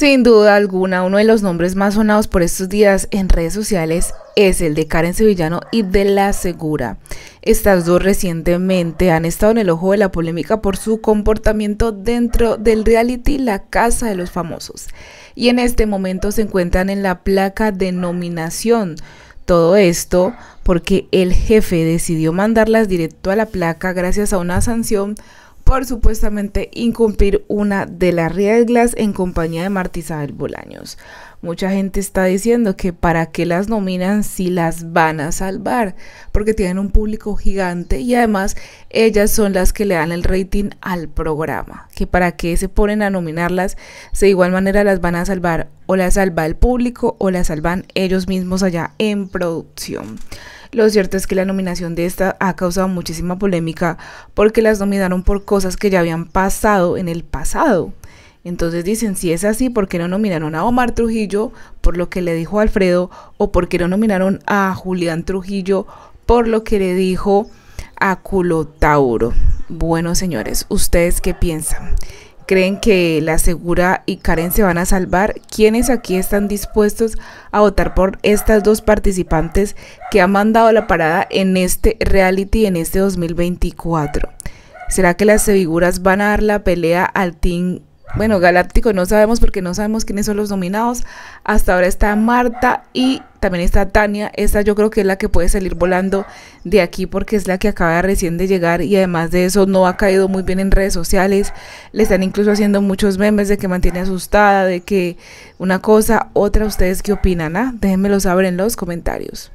Sin duda alguna, uno de los nombres más sonados por estos días en redes sociales es el de Karen Sevillano y de La Segura. Estas dos recientemente han estado en el ojo de la polémica por su comportamiento dentro del reality La Casa de los Famosos. Y en este momento se encuentran en la placa de nominación. Todo esto porque el jefe decidió mandarlas directo a la placa gracias a una sanción por supuestamente incumplir una de las reglas en compañía de Marta Isabel Bolaños. Mucha gente está diciendo que para qué las nominan si las van a salvar, porque tienen un público gigante y además ellas son las que le dan el rating al programa, que para qué se ponen a nominarlas, si de igual manera las van a salvar o la salva el público o la salvan ellos mismos allá en producción. Lo cierto es que la nominación de esta ha causado muchísima polémica porque las nominaron por cosas que ya habían pasado en el pasado. Entonces dicen, si es así, ¿por qué no nominaron a Omar Trujillo por lo que le dijo Alfredo? ¿O por qué no nominaron a Julián Trujillo por lo que le dijo a Culotauro? Bueno, señores, ¿ustedes qué piensan? ¿Creen que la Segura y Karen se van a salvar? ¿Quiénes aquí están dispuestos a votar por estas dos participantes que han mandado la parada en este reality en este 2024? ¿Será que las Seguras van a dar la pelea al Team bueno, Galáctico no sabemos porque no sabemos quiénes son los nominados. Hasta ahora está Marta y también está Tania. Esta yo creo que es la que puede salir volando de aquí porque es la que acaba recién de llegar y además de eso no ha caído muy bien en redes sociales. Le están incluso haciendo muchos memes de que mantiene asustada, de que una cosa, otra. ¿Ustedes qué opinan? Ah? Déjenmelo saber en los comentarios.